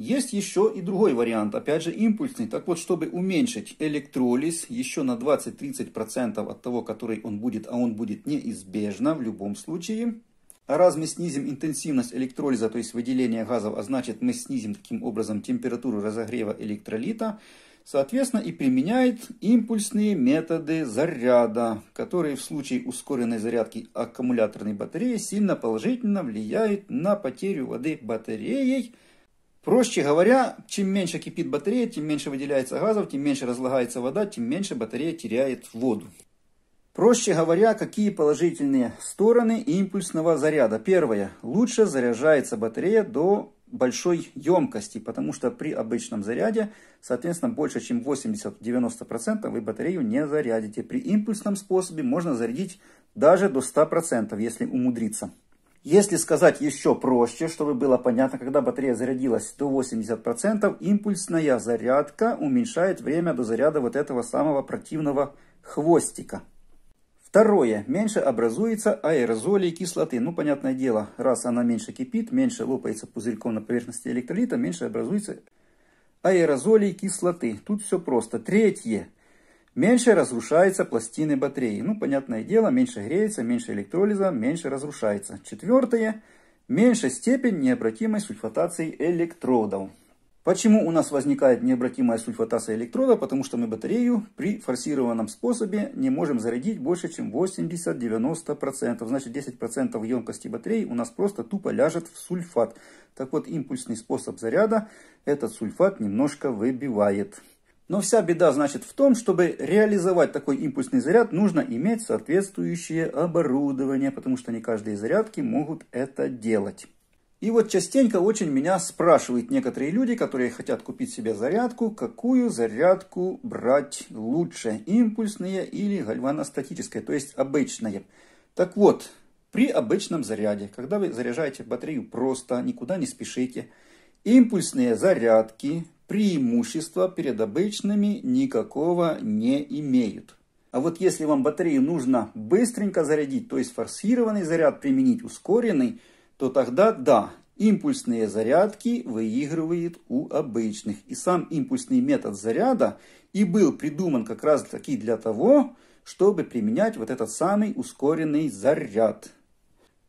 Есть еще и другой вариант, опять же импульсный. Так вот, чтобы уменьшить электролиз еще на 20-30% от того, который он будет, а он будет неизбежно в любом случае. А раз мы снизим интенсивность электролиза, то есть выделение газов, а значит мы снизим таким образом температуру разогрева электролита, соответственно и применяет импульсные методы заряда, которые в случае ускоренной зарядки аккумуляторной батареи сильно положительно влияют на потерю воды батареей, Проще говоря, чем меньше кипит батарея, тем меньше выделяется газов, тем меньше разлагается вода, тем меньше батарея теряет воду. Проще говоря, какие положительные стороны импульсного заряда. Первое. Лучше заряжается батарея до большой емкости, потому что при обычном заряде, соответственно, больше чем 80-90% вы батарею не зарядите. При импульсном способе можно зарядить даже до 100%, если умудриться. Если сказать еще проще, чтобы было понятно, когда батарея зарядилась до 80%, импульсная зарядка уменьшает время до заряда вот этого самого противного хвостика. Второе. Меньше образуется аэрозолей кислоты. Ну, понятное дело, раз она меньше кипит, меньше лопается пузырьком на поверхности электролита, меньше образуется аэрозолей кислоты. Тут все просто. Третье меньше разрушается пластины батареи. Ну, понятное дело, меньше греется, меньше электролиза, меньше разрушается. Четвертое. Меньше степень необратимой сульфатации электродов. Почему у нас возникает необратимая сульфатация электрода? Потому что мы батарею при форсированном способе не можем зарядить больше, чем 80-90%. Значит, 10% емкости батареи у нас просто тупо ляжет в сульфат. Так вот, импульсный способ заряда этот сульфат немножко выбивает. Но вся беда, значит, в том, чтобы реализовать такой импульсный заряд, нужно иметь соответствующее оборудование, потому что не каждые зарядки могут это делать. И вот частенько очень меня спрашивают некоторые люди, которые хотят купить себе зарядку, какую зарядку брать лучше, импульсные или гальваностатическая, то есть обычные. Так вот, при обычном заряде, когда вы заряжаете батарею просто, никуда не спешите – Импульсные зарядки преимущества перед обычными никакого не имеют. А вот если вам батарею нужно быстренько зарядить, то есть форсированный заряд применить ускоренный, то тогда да, импульсные зарядки выигрывают у обычных. И сам импульсный метод заряда и был придуман как раз таки для того, чтобы применять вот этот самый ускоренный заряд.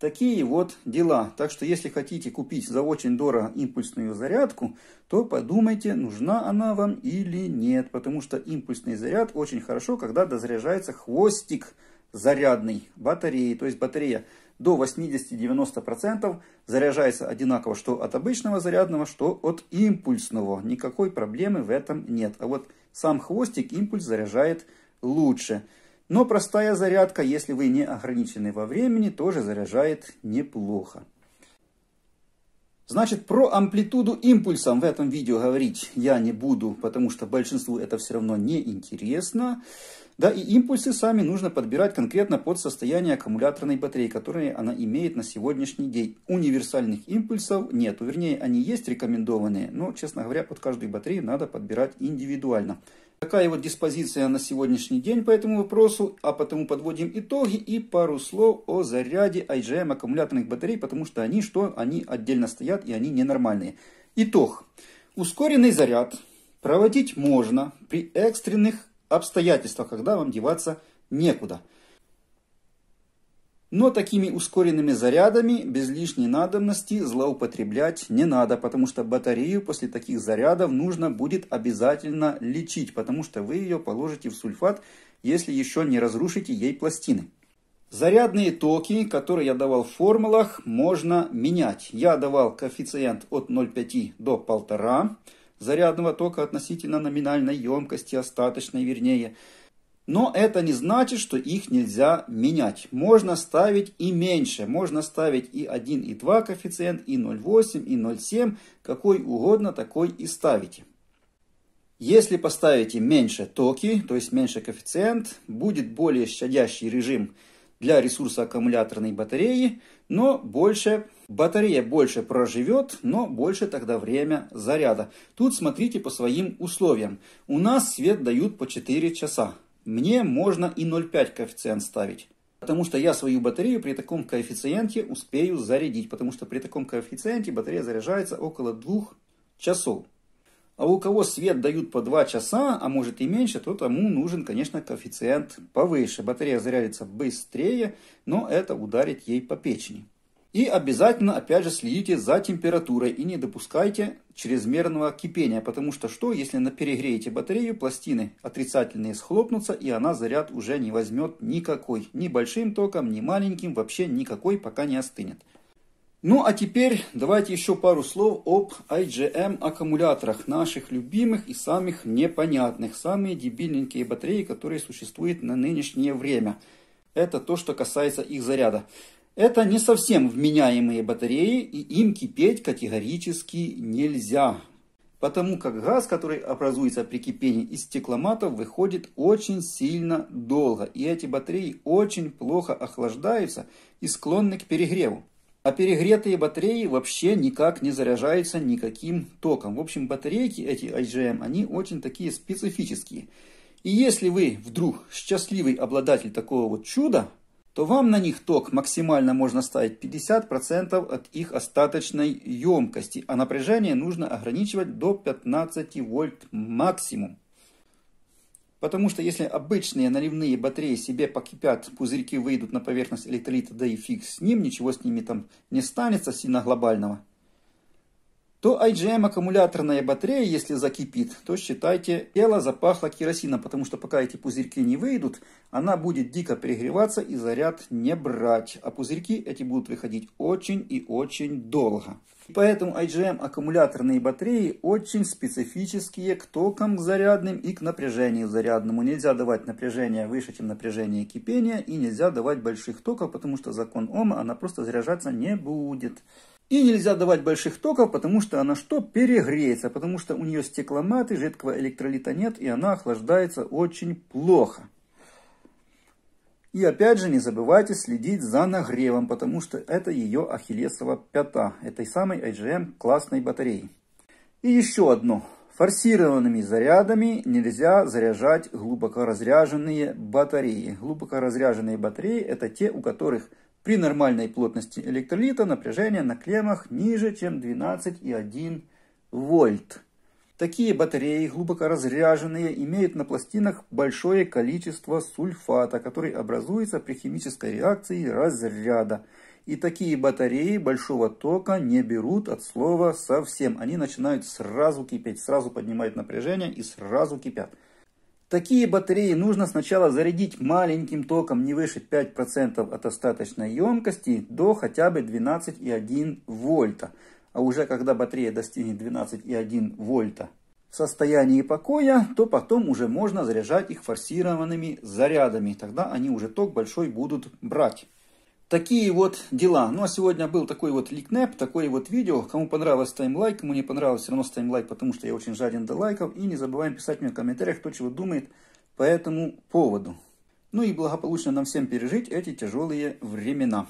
Такие вот дела. Так что если хотите купить за очень дорого импульсную зарядку, то подумайте, нужна она вам или нет. Потому что импульсный заряд очень хорошо, когда дозаряжается хвостик зарядной батареи. То есть батарея до 80-90% заряжается одинаково что от обычного зарядного, что от импульсного. Никакой проблемы в этом нет. А вот сам хвостик импульс заряжает лучше. Но простая зарядка, если вы не ограничены во времени, тоже заряжает неплохо. Значит, про амплитуду импульса в этом видео говорить я не буду, потому что большинству это все равно не интересно. Да, и импульсы сами нужно подбирать конкретно под состояние аккумуляторной батареи, которые она имеет на сегодняшний день. Универсальных импульсов нет, вернее, они есть рекомендованные, но, честно говоря, под каждую батарею надо подбирать индивидуально. Такая вот диспозиция на сегодняшний день по этому вопросу, а потому подводим итоги и пару слов о заряде IGM аккумуляторных батарей, потому что они что, они отдельно стоят и они ненормальные. Итог. Ускоренный заряд проводить можно при экстренных обстоятельствах, когда вам деваться некуда. Но такими ускоренными зарядами без лишней надобности злоупотреблять не надо, потому что батарею после таких зарядов нужно будет обязательно лечить, потому что вы ее положите в сульфат, если еще не разрушите ей пластины. Зарядные токи, которые я давал в формулах, можно менять. Я давал коэффициент от 0,5 до 1,5 зарядного тока относительно номинальной емкости, остаточной вернее. Но это не значит, что их нельзя менять. Можно ставить и меньше. Можно ставить и 1, и 2 коэффициент, и 0,8, и 0,7. Какой угодно такой и ставите. Если поставите меньше токи, то есть меньше коэффициент, будет более щадящий режим для ресурса аккумуляторной батареи, но больше батарея больше проживет, но больше тогда время заряда. Тут смотрите по своим условиям. У нас свет дают по 4 часа мне можно и 0,5 коэффициент ставить. Потому что я свою батарею при таком коэффициенте успею зарядить. Потому что при таком коэффициенте батарея заряжается около 2 часов. А у кого свет дают по 2 часа, а может и меньше, то тому нужен, конечно, коэффициент повыше. Батарея зарядится быстрее, но это ударит ей по печени. И обязательно, опять же, следите за температурой и не допускайте чрезмерного кипения, потому что что, если на перегреете батарею, пластины отрицательные схлопнутся, и она заряд уже не возьмет никакой, ни большим током, ни маленьким, вообще никакой, пока не остынет. Ну а теперь давайте еще пару слов об IGM эм аккумуляторах, наших любимых и самых непонятных, самые дебильненькие батареи, которые существуют на нынешнее время. Это то, что касается их заряда. Это не совсем вменяемые батареи, и им кипеть категорически нельзя. Потому как газ, который образуется при кипении из стекломатов, выходит очень сильно долго. И эти батареи очень плохо охлаждаются и склонны к перегреву. А перегретые батареи вообще никак не заряжаются никаким током. В общем, батарейки эти IGM, эм, они очень такие специфические. И если вы вдруг счастливый обладатель такого вот чуда – то вам на них ток максимально можно ставить 50% от их остаточной емкости, а напряжение нужно ограничивать до 15 вольт максимум. Потому что если обычные наливные батареи себе покипят, пузырьки выйдут на поверхность электролита, да и фиг с ним, ничего с ними там не станется сильно глобального – то IGM-аккумуляторная батарея, если закипит, то считайте, тело запахло керосином, потому что пока эти пузырьки не выйдут, она будет дико перегреваться и заряд не брать. А пузырьки эти будут выходить очень и очень долго. Поэтому IGM-аккумуляторные батареи очень специфические к токам зарядным и к напряжению зарядному. Нельзя давать напряжение выше, чем напряжение кипения, и нельзя давать больших токов, потому что закон Ома она просто заряжаться не будет. И нельзя давать больших токов, потому что она что? Перегреется, потому что у нее стекломаты, жидкого электролита нет, и она охлаждается очень плохо. И опять же не забывайте следить за нагревом, потому что это ее ахиллесова пята, этой самой IGM эм классной батареи. И еще одно. Форсированными зарядами нельзя заряжать глубоко разряженные батареи. Глубоко разряженные батареи это те, у которых при нормальной плотности электролита напряжение на клеммах ниже, чем 12,1 вольт. Такие батареи, глубоко разряженные, имеют на пластинах большое количество сульфата, который образуется при химической реакции разряда. И такие батареи большого тока не берут от слова совсем. Они начинают сразу кипеть, сразу поднимают напряжение и сразу кипят. Такие батареи нужно сначала зарядить маленьким током не выше 5% от остаточной емкости до хотя бы 12,1 вольта. А уже когда батарея достигнет 12,1 вольта в состоянии покоя, то потом уже можно заряжать их форсированными зарядами. Тогда они уже ток большой будут брать. Такие вот дела. Ну а сегодня был такой вот ликнеп, такое вот видео. Кому понравилось, ставим лайк. Кому не понравилось, все равно ставим лайк, потому что я очень жаден до лайков. И не забываем писать мне в комментариях, кто чего думает по этому поводу. Ну и благополучно нам всем пережить эти тяжелые времена.